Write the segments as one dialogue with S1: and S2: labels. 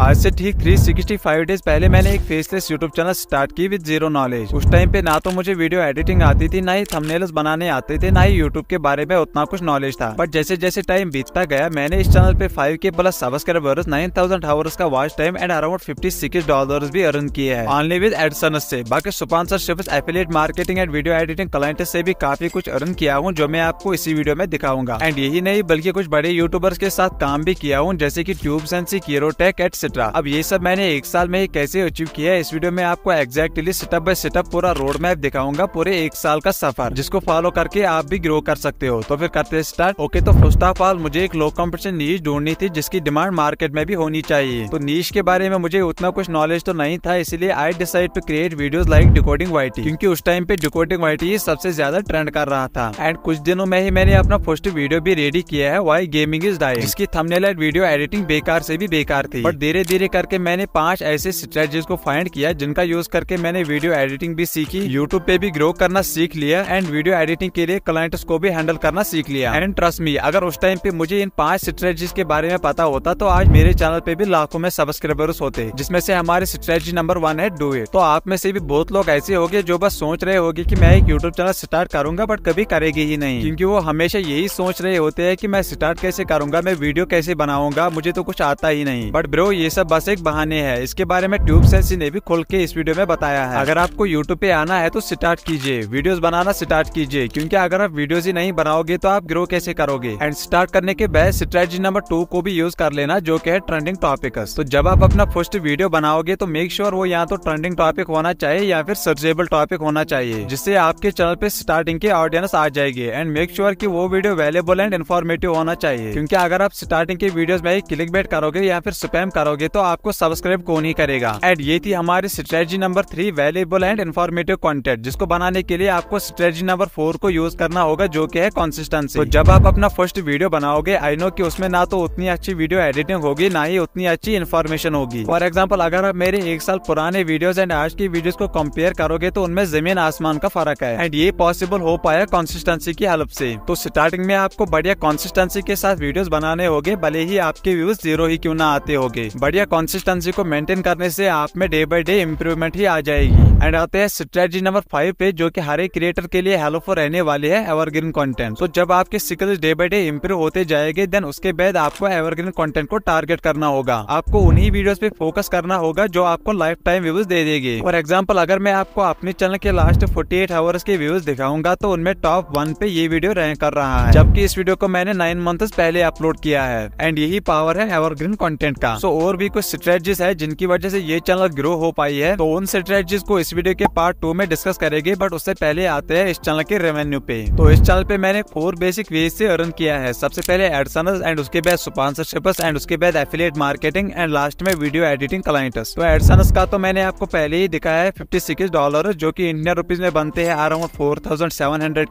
S1: आज से ठीक 365 डेज पहले मैंने एक फेसलेस यूट्यूब चैनल स्टार्ट की विद जीरो नॉलेज उस टाइम पे ना तो मुझे वीडियो एडिटिंग आती थी ना ही थंबनेल्स बनाने आते थे ना ही यूट्यूब के बारे में उतना कुछ नॉलेज था बट जैसे जैसे टाइम बीतता गया मैंने इस चैनल पे five K plus subscribers thousand hours का watch time and around six dollar भी अर्न किए हैं ऑनली विद एडसन से बाकी shift affiliate marketing and video editing client से भी काफी कुछ अर्न किया हूँ जो मैं आपको इसी वीडियो में दिखाऊंगा एंड यही नहीं बल्कि कुछ बड़े यूट्यूबर्स के साथ काम भी किया हूँ जैसे की ट्यूब एंड सी कीरो एट एक्सेट्रा अब ये सब मैंने एक साल में ही कैसे अचीव किया इस वीडियो में आपको एक्जैक्टली स्टेप बाय स्टेप पूरा रोड मैप दिखाऊंगा पूरे एक साल का सफर जिसको फॉलो करके आप भी ग्रो कर सकते हो तो फिर करते स्टार्ट ओके तो फर्स्ट ऑफ ऑल मुझे एक लो कॉम्पिटिशन नीच ढूंढनी थी जिसकी डिमांड मार्केट में भी होनी चाहिए तो नीच के बारे में मुझे उतना कुछ नॉलेज तो नहीं था इसलिए I decide to create video like decoding YT क्यूँकी उस टाइम पे डिकोडिंग वाइटी सबसे ज्यादा ट्रेंड कर रहा था एंड कुछ दिनों में ही मैंने अपना फर्स्ट वीडियो भी रेडी किया है वाई गेमिंग इज डाइट जिसकी थमने लाइट वीडियो एडिटिंग बेकार से भी बेकार थी बट धीरे धीरे धीरे करके मैंने पांच ऐसे स्ट्रेटेजी को फाइंड किया जिनका यूज करके मैंने वीडियो एडिटिंग भी सीखी यूट्यूब पे भी ग्रो करना सीख लिया एंड वीडियो एडिटिंग के लिए क्लाइंट्स को भी हैंडल करना सीख लिया एंड ट्रस्ट मी अगर उस टाइम पे मुझे इन पांच स्ट्रेटेजी के बारे में पता होता तो आज मेरे चैनल पे भी लाखों में सब्सक्राइबर्स होते जिसमे से हमारे स्ट्रेटेजी नंबर वन है डू इट तो आप में से भी बहुत लोग ऐसे हो जो बस सोच रहे होगी की मैं एक यूट्यूब चैनल स्टार्ट करूंगा बट कभी करेगी ही नहीं क्यूँकी वो हमेशा यही सोच रहे होते हैं की मैं स्टार्ट कैसे करूंगा मैं वीडियो कैसे बनाऊंगा मुझे तो कुछ आता ही नहीं बट ब्रो ये सब बस एक बहाने है इसके बारे में ट्यूब सेंसी ने भी खोल के इस वीडियो में बताया है अगर आपको यूट्यूब पे आना है तो स्टार्ट कीजिए वीडियोस बनाना स्टार्ट कीजिए क्योंकि अगर आप वीडियोस ही नहीं बनाओगे तो आप ग्रो कैसे करोगे एंड स्टार्ट करने के बाद स्ट्रेटजी नंबर टू को भी यूज कर लेना जो की ट्रेंडिंग टॉपिक तो जब आप अपना फर्स्ट वीडियो बनाओगे तो मेक श्योर वो या तो ट्रेंडिंग टॉपिक होना चाहिए या फिर सर्जेबल टॉपिक होना चाहिए जिससे आपके चैनल पे स्टार्टिंग के ऑडियंस आ जाएगी एंड मेक श्योर की वो वीडियो वेलेबल एंड इन्फॉर्मेटिव होना चाहिए क्योंकि अगर आप स्टार्टिंग के वीडियोस में क्लिक बेट करोगे या फिर स्पैम करोगे करोगे तो आपको सब्सक्राइब कौन ही करेगा एंड ये थी हमारी strategy number three valuable and informative content जिसको बनाने के लिए आपको स्ट्रेटेजी नंबर फोर को यूज करना होगा जो की है कॉन्सिस्टेंसी तो जब आप अपना फर्स्ट वीडियो बनाओगे आई नो की उसमें ना तो उतनी अच्छी वीडियो एडिटिंग होगी ना ही उतनी अच्छी इन्फॉर्मेशन होगी फॉर एग्जाम्पल अगर आप मेरे एक साल पुराने वीडियोज एंड आज की वीडियोज को कम्पेयर करोगे तो उनमें जमीन आसमान का फर्क है एंड ये पॉसिबल हो पाया कंसिस्टेंसी की हेल्प ऐसी तो स्टार्टिंग में आपको बढ़िया कॉन्सिस्टेंसी के साथ वीडियोस बनाने होंगे भले ही आपके व्यूज जीरो ही क्यों ना आते होंगे बढ़िया कंसिस्टेंसी को मेंटेन करने से आप में डे बाई डे इम्प्रूवमेंट ही आ जाएगी एंड आते हैं स्ट्रेटजी नंबर फाइव पे जो कि हर एक क्रिएटर के लिए हेल्पफुल रहने वाली है एवरग्रीन कंटेंट तो जब आपके skills day by day improve होते जाएंगे देन उसके बाद आपको एवरग्रीन कंटेंट को टारगेट करना होगा आपको उन्हीं वीडियोस पे फोकस करना होगा जो आपको लाइफ टाइम व्यूज दे देगी फॉर एग्जाम्पल अगर मैं आपको अपने चैनल के लास्ट फोर्टी एट आवर्स के व्यूज दिखाऊंगा तो उनमें टॉप वन पे ये वीडियो रैंक कर रहा है जबकि इस वीडियो को मैंने नाइन मंथ पहले अपलोड किया है एंड यही पावर है एवरग्रीन कॉन्टेंट का सो so, और भी कुछ स्ट्रेटजीज है जिनकी वजह से ये चैनल ग्रो हो पाई है तो उन स्ट्रेटजीज को इस वीडियो के पार्ट टू में डिस्कस करेगी बट उससे पहले आते हैं इस चैनल के रेवेन्यू पे तो इस चैनल पे मैंने फोर बेसिक वे से अर्न किया है सबसे पहले एडसनल एंड उसके बाद स्पॉन्सरशिप एंड उसके बाद एफिलेट मार्केटिंग एंड लास्ट में वीडियो एडिटिंग क्लाइंटस तो एडसनस का तो मैंने आपको पहले ही दिखाया है फिफ्टी डॉलर जो की इंडियन रुपीज में बनते हैं अराउंड फोर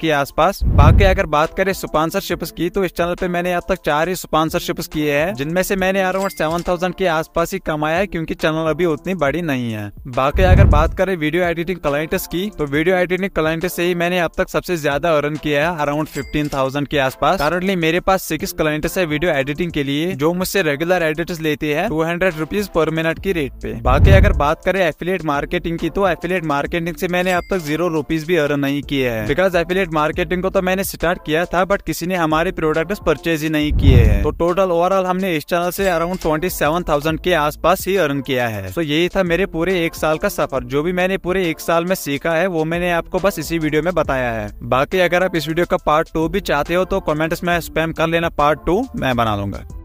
S1: के आसपास बाकी अगर बात करें स्पॉन्सरशिप की तो इस चैनल पे मैंने अब तक चार ही स्पॉन्सरशिप किए हैं जिनमें से मैंने अराउंड सेवन थाउजेंड के आसपास ही कमाया है क्योंकि चैनल अभी उतनी बड़ी नहीं है बाकी अगर बात करें वीडियो एडिटिंग क्लाइंट्स की तो वीडियो एडिटिंग क्लाइंट्स से ही मैंने अब तक सबसे ज्यादा अर्न किया है अराउंड फिफ्टीन थाउजेंड के आसपास करंटली मेरे पास सिक्स क्लाइंट है वीडियो एडिटिंग के लिए जो मुझसे रेगुलर एडिटर्स लेते हैं two hundred rupees per minute की रेट पे बाकी अगर बात करें एफिलेट मार्केटिंग की तो एफिलेट मार्केटिंग से मैंने अब तक जीरो रुपीज भी अर्न नहीं किए हैं बिकॉज एफिलेट मार्केटिंग को तो मैंने स्टार्ट किया था बट किसी ने हमारे प्रोडक्ट परचेज ही नहीं किए हैं तो टोटल ओवरऑल हमने इस चैनल से अराउंड ट्वेंटी सेवन थाउजेंड के आसपास ही अर्न किया है तो यही था मेरे पूरे एक साल का सफर जो भी मैंने पूरे एक साल में सीखा है वो मैंने आपको बस इसी वीडियो में बताया है बाकी अगर आप इस वीडियो का पार्ट टू भी चाहते हो तो कॉमेंट्स में स्पैम कर लेना पार्ट टू मैं बना दूंगा